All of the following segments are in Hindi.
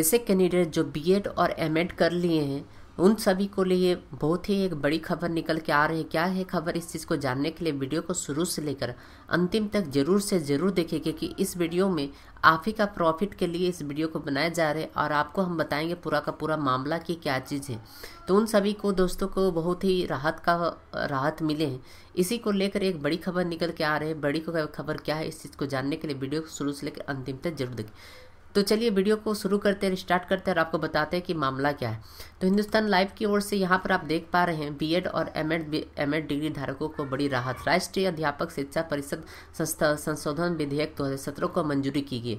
ऐसे कैंडिडेट जो बीएड और एमएड कर लिए हैं उन सभी को लिए बहुत ही एक बड़ी खबर निकल के आ रही है क्या है खबर इस चीज़ को जानने के लिए वीडियो को शुरू से लेकर अंतिम तक जरूर से ज़रूर देखें क्योंकि इस वीडियो में आप ही का प्रॉफिट के लिए इस वीडियो को बनाया जा रहे है और आपको हम बताएंगे पूरा का पूरा मामला कि क्या चीज़ है तो उन सभी को दोस्तों को बहुत ही राहत का राहत मिले हैं इसी को लेकर एक बड़ी खबर निकल के आ रही है बड़ी खबर क्या है इस चीज़ को जानने के लिए वीडियो को शुरू से लेकर अंतिम तक जरूर देखें तो चलिए वीडियो को शुरू करते हैं स्टार्ट करते हैं और आपको बताते हैं कि मामला क्या है तो हिंदुस्तान लाइव की ओर से यहाँ पर आप देख पा रहे हैं बीएड और एमएड एमएड डिग्री धारकों को बड़ी राहत राष्ट्रीय अध्यापक शिक्षा परिषद संस्था संशोधन विधेयक दो को मंजूरी की गई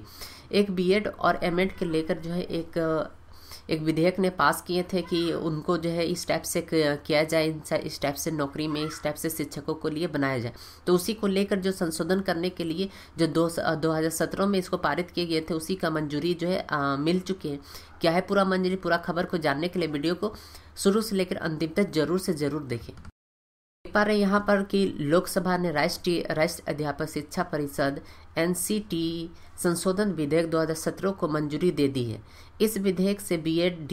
एक बी और एम के लेकर जो है एक एक विधेयक ने पास किए थे कि उनको जो है इस टाइप से किया जाए इस टाइप से नौकरी में इस टाइप से शिक्षकों को लिए बनाया जाए तो उसी को लेकर जो संशोधन करने के लिए जो दो दो में इसको पारित किए गए थे उसी का मंजूरी जो है आ, मिल चुकी है क्या है पूरा मंजूरी पूरा खबर को जानने के लिए वीडियो को शुरू से लेकर अंतिम तक जरूर से जरूर देखें पा रहे हैं यहाँ पर कि लोकसभा ने राष्ट्रीय राष्ट्रीय अध्यापक शिक्षा परिषद एन संशोधन विधेयक 2017 को मंजूरी दे दी है इस विधेयक से B Ed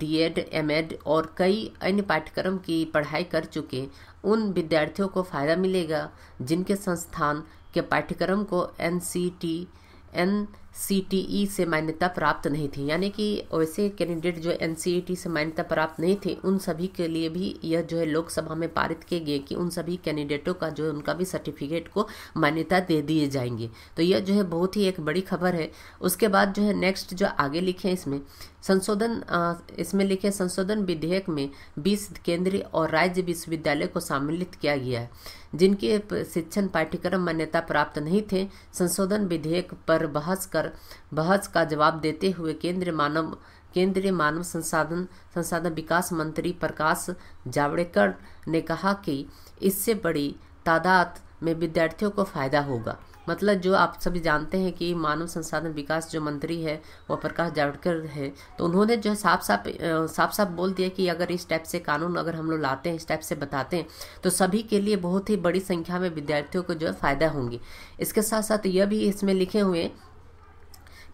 D Ed M Ed और कई अन्य पाठ्यक्रम की पढ़ाई कर चुके उन विद्यार्थियों को फ़ायदा मिलेगा जिनके संस्थान के पाठ्यक्रम को N C T N C e से मान्यता प्राप्त नहीं थी यानी कि वैसे कैंडिडेट जो एन e से मान्यता प्राप्त नहीं थे उन सभी के लिए भी यह जो है लोकसभा में पारित किए गए कि उन सभी कैंडिडेटों का जो है उनका भी सर्टिफिकेट को मान्यता दे दिए जाएंगे तो यह जो है बहुत ही एक बड़ी खबर है उसके बाद जो है नेक्स्ट जो आगे लिखे इसमें संशोधन इसमें लिखे संशोधन विधेयक में बीस केंद्रीय और राज्य विश्वविद्यालय को सम्मिलित किया गया है जिनके शिक्षण पाठ्यक्रम मान्यता प्राप्त नहीं थे संशोधन विधेयक पर बहस कर पर बहस का जवाब देते हुए केंद्रीय मानव केंद्रीय मानव संसाधन संसाधन विकास मंत्री प्रकाश जावड़ेकर ने कहा कि इससे बड़ी तादाद में विद्यार्थियों को फायदा होगा मतलब जो आप सभी जानते हैं कि मानव संसाधन विकास जो मंत्री है वो प्रकाश जावड़ेकर है तो उन्होंने जो साफ साफ साफ साफ बोल दिया कि अगर इस टाइप से कानून अगर हम लोग लाते हैं इस टाइप से बताते हैं तो सभी के लिए बहुत ही बड़ी संख्या में विद्यार्थियों को जो है फ़ायदा होंगे इसके साथ साथ यह भी इसमें लिखे हुए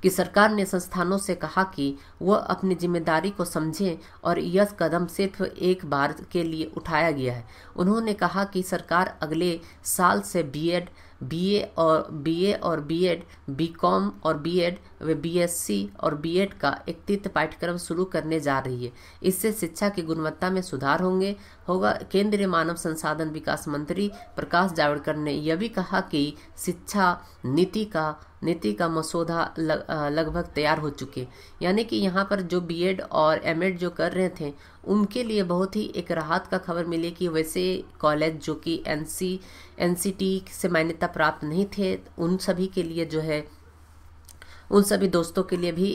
कि सरकार ने संस्थानों से कहा कि वह अपनी जिम्मेदारी को समझें और यह कदम सिर्फ एक बार के लिए उठाया गया है उन्होंने कहा कि सरकार अगले साल से बीएड बीए और बीए और बीएड बीकॉम और बीएड व बीएससी और बीएड का एकत्रित पाठ्यक्रम शुरू करने जा रही है इससे शिक्षा की गुणवत्ता में सुधार होंगे होगा केंद्रीय मानव संसाधन विकास मंत्री प्रकाश जावड़ेकर ने यह भी कहा कि शिक्षा नीति का नीति का मसौदा लगभग तैयार हो चुके यानी कि यहाँ पर जो बीएड और एमएड जो कर रहे थे उनके लिए बहुत ही एक राहत का खबर मिली कि वैसे कॉलेज जो कि एनसी एनसीटी से मान्यता प्राप्त नहीं थे उन सभी के लिए जो है उन सभी दोस्तों के लिए भी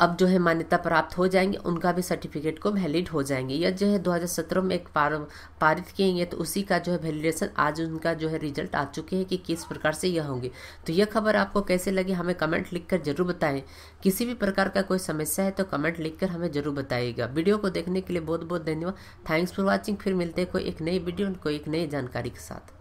अब जो है मान्यता प्राप्त हो जाएंगे उनका भी सर्टिफिकेट को वैलिड हो जाएंगे या जो है 2017 में एक पार, पारित किए गए तो उसी का जो है वैलिडेशन आज उनका जो है रिजल्ट आ चुके हैं कि किस प्रकार से यह होंगे तो यह खबर आपको कैसे लगी हमें कमेंट लिखकर जरूर बताएं किसी भी प्रकार का कोई समस्या है तो कमेंट लिखकर हमें जरूर बताइएगा वीडियो को देखने के लिए बहुत बहुत धन्यवाद थैंक्स फॉर वॉचिंग फिर मिलते हैं कोई एक नई वीडियो कोई एक नई जानकारी के साथ